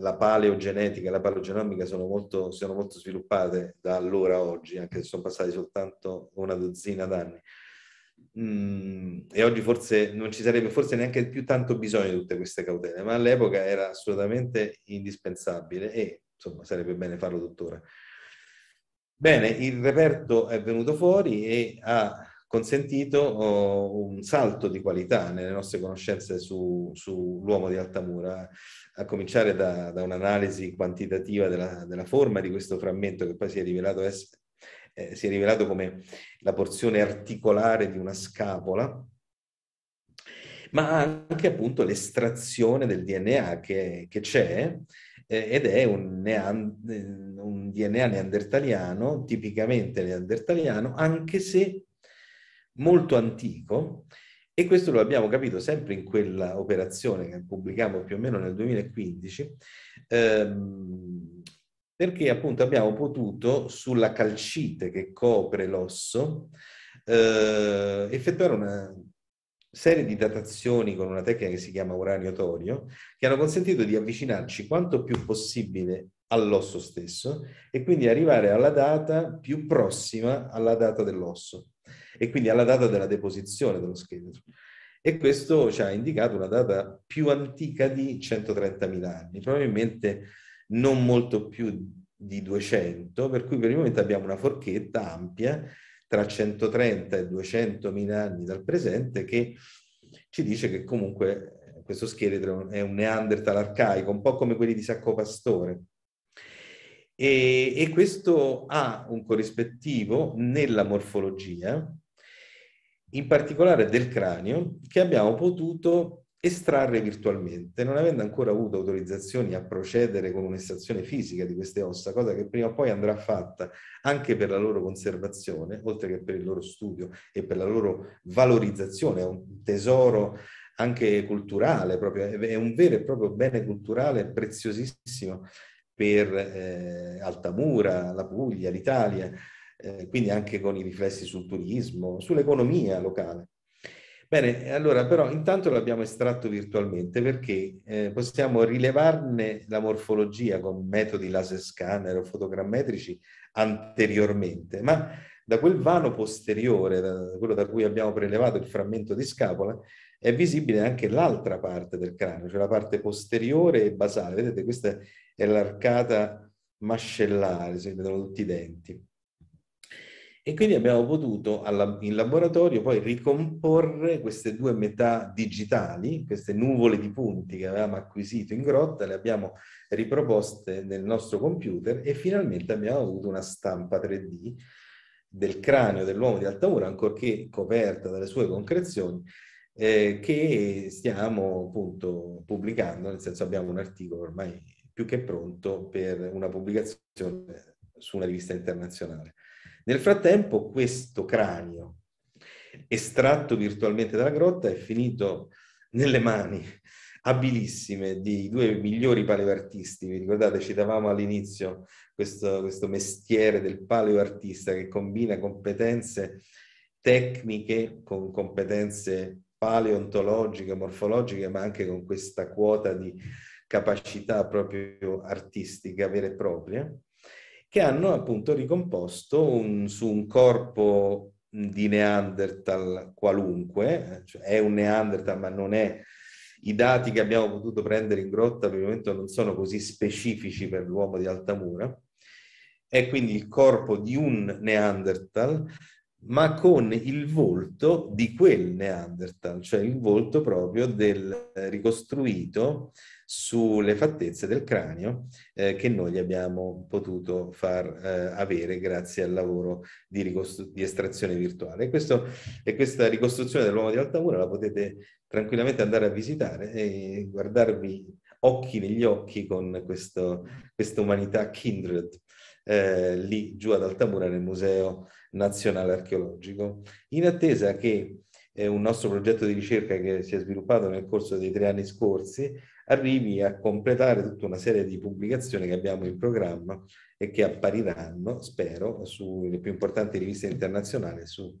La paleogenetica e la paleogenomica sono molto, sono molto sviluppate da allora a oggi, anche se sono passati soltanto una dozzina d'anni. Mm, e oggi forse non ci sarebbe forse neanche più tanto bisogno di tutte queste cautele, ma all'epoca era assolutamente indispensabile e insomma, sarebbe bene farlo tuttora. Bene, il reperto è venuto fuori e ha consentito oh, un salto di qualità nelle nostre conoscenze sull'uomo su di Altamura, a cominciare da, da un'analisi quantitativa della, della, forma di questo frammento che poi si è rivelato essere eh, si è rivelato come la porzione articolare di una scapola, ma anche appunto l'estrazione del DNA che, che c'è eh, ed è un, neand- un, DNA neandertaliano, tipicamente neandertaliano, anche se molto antico, e questo lo abbiamo capito sempre in quella operazione che pubblicavo più o meno nel 2015, ehm, perché appunto abbiamo potuto sulla calcite che copre l'osso eh, effettuare una serie di datazioni con una tecnica che si chiama uranio-torio, che hanno consentito di avvicinarci quanto più possibile all'osso stesso e quindi arrivare alla data più prossima alla data dell'osso e quindi alla data della deposizione dello scheletro. E questo ci ha indicato una data più antica di 130.000 anni, probabilmente non molto più di 200, per cui per il momento abbiamo una forchetta ampia tra 130 e 200 mila anni dal presente che ci dice che comunque questo scheletro è un Neanderthal arcaico, un po' come quelli di Sacco Pastore. E, e questo ha un corrispettivo nella morfologia, in particolare del cranio, che abbiamo potuto estrarre virtualmente, non avendo ancora avuto autorizzazioni a procedere con un'estrazione fisica di queste ossa, cosa che prima o poi andrà fatta anche per la loro conservazione, oltre che per il loro studio e per la loro valorizzazione, è un tesoro anche culturale, proprio, è un vero e proprio bene culturale preziosissimo per eh, Altamura, la Puglia, l'Italia, eh, quindi anche con i riflessi sul turismo, sull'economia locale. Bene, allora però intanto l'abbiamo estratto virtualmente perché eh, possiamo rilevarne la morfologia con metodi laser scanner o fotogrammetrici anteriormente, ma da quel vano posteriore, da quello da cui abbiamo prelevato il frammento di scapola, è visibile anche l'altra parte del cranio, cioè la parte posteriore e basale. Vedete, questa è l'arcata mascellare, si vedono tutti i denti. E quindi abbiamo potuto in laboratorio poi ricomporre queste due metà digitali, queste nuvole di punti che avevamo acquisito in grotta, le abbiamo riproposte nel nostro computer e finalmente abbiamo avuto una stampa 3D del cranio dell'uomo di Altamura, ancorché coperta dalle sue concrezioni, eh, che stiamo appunto pubblicando, nel senso abbiamo un articolo ormai più che pronto per una pubblicazione su una rivista internazionale. Nel frattempo questo cranio, estratto virtualmente dalla grotta, è finito nelle mani abilissime dei due migliori paleoartisti. Vi ricordate, citavamo all'inizio questo, questo mestiere del paleoartista che combina competenze tecniche con competenze paleontologiche, morfologiche, ma anche con questa quota di capacità proprio artistica vera e propria che hanno appunto ricomposto un, su un corpo di Neanderthal qualunque, eh, cioè è un Neanderthal ma non è, i dati che abbiamo potuto prendere in grotta per il momento non sono così specifici per l'uomo di Altamura, è quindi il corpo di un Neanderthal ma con il volto di quel Neanderthal, cioè il volto proprio del eh, ricostruito sulle fattezze del cranio eh, che noi gli abbiamo potuto far eh, avere grazie al lavoro di, ricostru- di estrazione virtuale. E, questo, e questa ricostruzione dell'uomo di Altamura la potete tranquillamente andare a visitare e guardarvi occhi negli occhi con questa umanità kindred eh, lì giù ad Altamura nel Museo Nazionale Archeologico, in attesa che eh, un nostro progetto di ricerca che si è sviluppato nel corso dei tre anni scorsi arrivi a completare tutta una serie di pubblicazioni che abbiamo in programma e che appariranno, spero, sulle più importanti riviste internazionali su,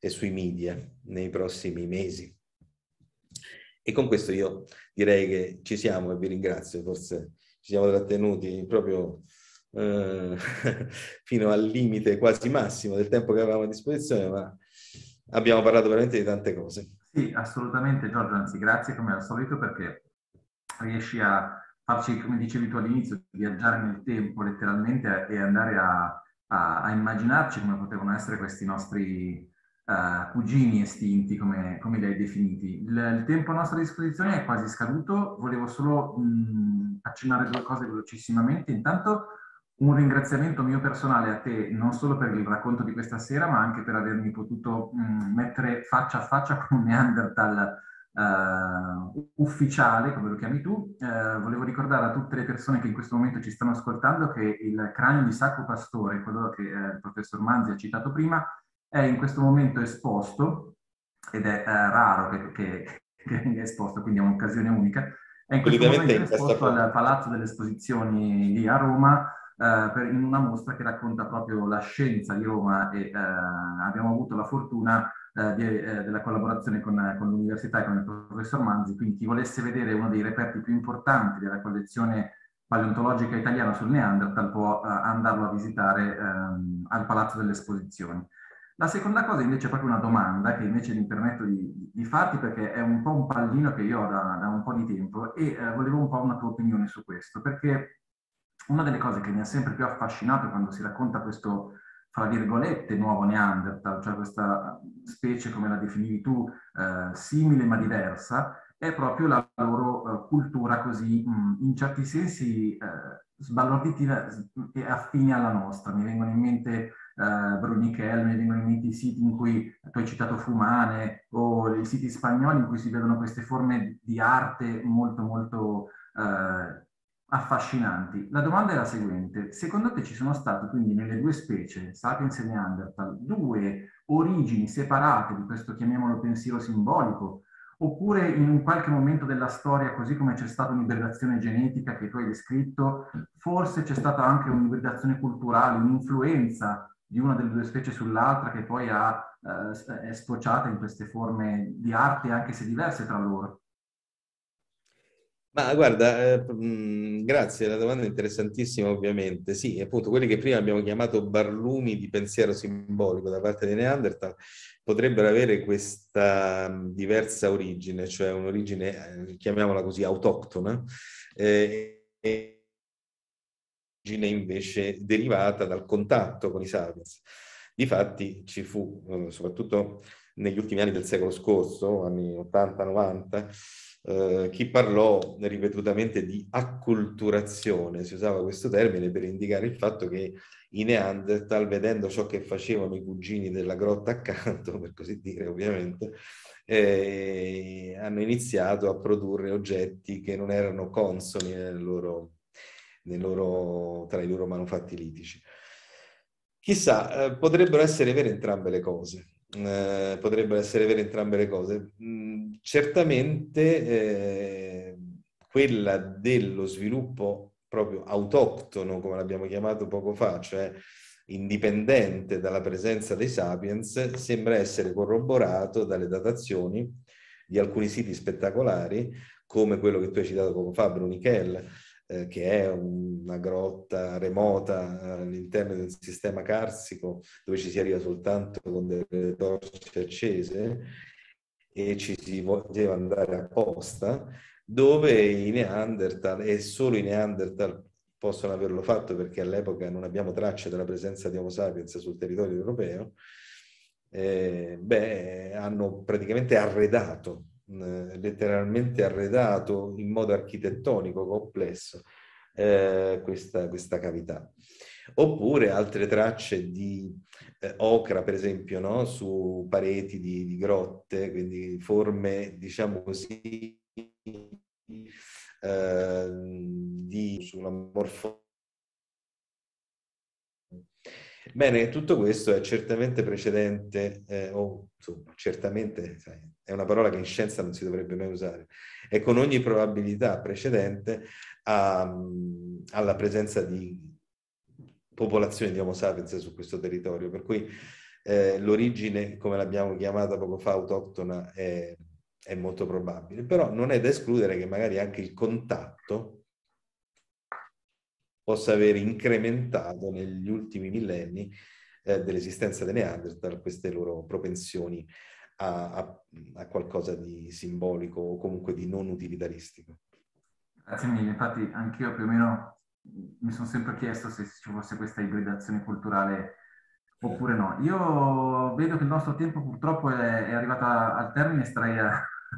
e sui media nei prossimi mesi. E con questo io direi che ci siamo e vi ringrazio, forse ci siamo trattenuti proprio eh, fino al limite quasi massimo del tempo che avevamo a disposizione, ma abbiamo parlato veramente di tante cose. Sì, assolutamente Giorgio, anzi grazie come al solito perché riesci a farci, come dicevi tu all'inizio, viaggiare nel tempo letteralmente e andare a, a, a immaginarci come potevano essere questi nostri uh, cugini estinti, come, come li hai definiti. Il, il, tempo a nostra disposizione è quasi scaduto, volevo solo mh, mm, accennare due cose velocissimamente. Intanto un ringraziamento mio personale a te, non solo per il racconto di questa sera, ma anche per avermi potuto mh, mm, mettere faccia a faccia con un Neanderthal uh, ufficiale, come lo chiami tu, uh, volevo ricordare a tutte le persone che in questo momento ci stanno ascoltando che il cranio di Sacco Pastore, quello che eh, il professor Manzi ha citato prima, è in questo momento esposto, ed è eh, raro che, che, che, venga esposto, quindi è un'occasione unica, è in questo momento è esposto al Palazzo delle Esposizioni lì a Roma, Uh, per, in una mostra che racconta proprio la scienza di Roma e uh, abbiamo avuto la fortuna eh, di, eh, della collaborazione con, eh, con, l'università e con il professor Manzi, quindi chi volesse vedere uno dei reperti più importanti della collezione paleontologica italiana sul Neanderthal può eh, andarlo a visitare ehm, al Palazzo delle Esposizioni. La seconda cosa invece è proprio una domanda che invece mi permetto di, di farti perché è un po' un pallino che io ho da, da un po' di tempo e eh, volevo un po' una tua opinione su questo perché una delle cose che mi ha sempre più affascinato quando si racconta questo fra virgolette, nuovo Neanderthal, cioè questa specie, come la definivi tu, eh, simile ma diversa, è proprio la loro eh, cultura così, mh, mm, in certi sensi, eh, sbalorditiva eh, e affine alla nostra. Mi vengono in mente eh, Brunichel, mi vengono in mente i siti in cui tu hai citato Fumane o i siti spagnoli in cui si vedono queste forme di arte molto, molto... Eh, affascinanti. La domanda è la seguente. Secondo te ci sono state quindi nelle due specie, Sapiens e Neanderthal, due origini separate di questo, chiamiamolo, pensiero simbolico? Oppure in un qualche momento della storia, così come c'è stata un'ibridazione genetica che tu hai descritto, forse c'è stata anche un'ibridazione culturale, un'influenza di una delle due specie sull'altra che poi ha, eh, è sfociata in queste forme di arte, anche se diverse tra loro? Ma guarda, eh, mh, grazie, la domanda è interessantissima ovviamente. Sì, appunto, quelli che prima abbiamo chiamato barlumi di pensiero simbolico da parte dei Neanderthal potrebbero avere questa diversa origine, cioè un'origine, eh, chiamiamola così, autoctona, eh, e un'origine invece derivata dal contatto con i sapiens. Difatti ci fu, eh, soprattutto negli ultimi anni del secolo scorso, anni 80-90, eh, chi parlò ripetutamente di acculturazione, si usava questo termine per indicare il fatto che i Neanderthal, vedendo ciò che facevano i cugini della grotta accanto, per così dire ovviamente, eh, hanno iniziato a produrre oggetti che non erano consoni nel loro, nel loro, tra i loro manufatti litici. Chissà, eh, potrebbero essere vere entrambe le cose. Eh, potrebbero essere vere entrambe le cose. Mm, certamente eh, quella dello sviluppo proprio autoctono, come l'abbiamo chiamato poco fa, cioè indipendente dalla presenza dei sapiens, sembra essere corroborato dalle datazioni di alcuni siti spettacolari, come quello che tu hai citato poco fa, Brunichel, eh, che è una grotta remota eh, all'interno di un sistema carsico dove ci si arriva soltanto con delle torce accese e ci si voleva andare apposta, dove i Neanderthal, e solo i Neanderthal possono averlo fatto perché all'epoca non abbiamo traccia della presenza di Homo sapiens sul territorio europeo, eh, beh, hanno praticamente arredato, eh, letteralmente arredato in modo architettonico complesso eh, questa, questa cavità. Oppure altre tracce di eh, ocra, per esempio, no? su pareti di, di, grotte, quindi forme, diciamo così, eh, di, sulla morfologia. Bene, tutto questo è certamente precedente, eh, o insomma, certamente sai, è una parola che in scienza non si dovrebbe mai usare, è con ogni probabilità precedente a, ehm, alla presenza di popolazione di Homo sapiens su questo territorio, per cui eh, l'origine, come l'abbiamo chiamata poco fa, autoctona è, è molto probabile, però non è da escludere che magari anche il contatto possa aver incrementato negli ultimi millenni eh, dell'esistenza dei Neanderthal queste loro propensioni a, a, a, qualcosa di simbolico o comunque di non utilitaristico. Grazie mille, infatti anch'io più o meno mi sono sempre chiesto se ci fosse questa ibridazione culturale oppure no. Io vedo che il nostro tempo purtroppo è, è arrivato al termine, starei a,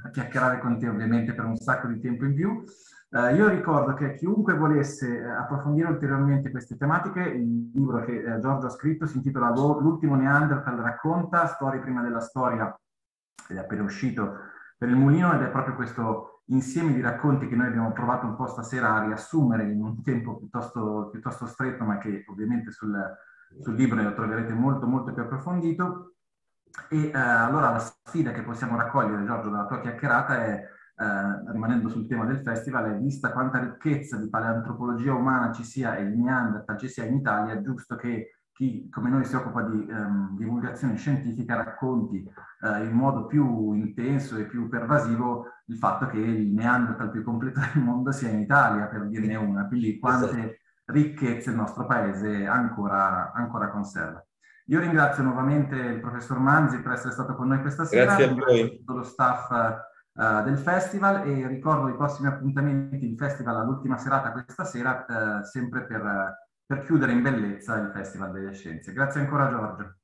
a, chiacchierare con te ovviamente per un sacco di tempo in più. Eh, io ricordo che chiunque volesse eh, approfondire ulteriormente queste tematiche, il libro che eh, Giorgio ha scritto si intitola L'ultimo Neanderthal racconta, storie prima della storia, ed è appena uscito per il mulino ed è proprio questo insieme di racconti che noi abbiamo provato un po' stasera a riassumere in un tempo piuttosto, piuttosto stretto, ma che ovviamente sul, sul, libro lo troverete molto molto più approfondito. E eh, allora la sfida che possiamo raccogliere, Giorgio, dalla tua chiacchierata è, eh, rimanendo sul tema del festival, è vista quanta ricchezza di paleantropologia umana ci sia e in Neanderthal ci sia in Italia, è giusto che chi come noi si occupa di ehm, divulgazione scientifica racconti eh, in modo più intenso e più pervasivo il fatto che il neanderthal più completo del mondo sia in Italia, per dirne una, quindi quante esatto. ricchezze il nostro paese ancora, ancora, conserva. Io ringrazio nuovamente il professor Manzi per essere stato con noi questa sera, Grazie a ringrazio tutto lo staff uh, del festival e ricordo i prossimi appuntamenti di festival all'ultima serata questa sera, uh, sempre per, uh, per chiudere in bellezza il Festival delle Scienze. Grazie ancora Giorgio.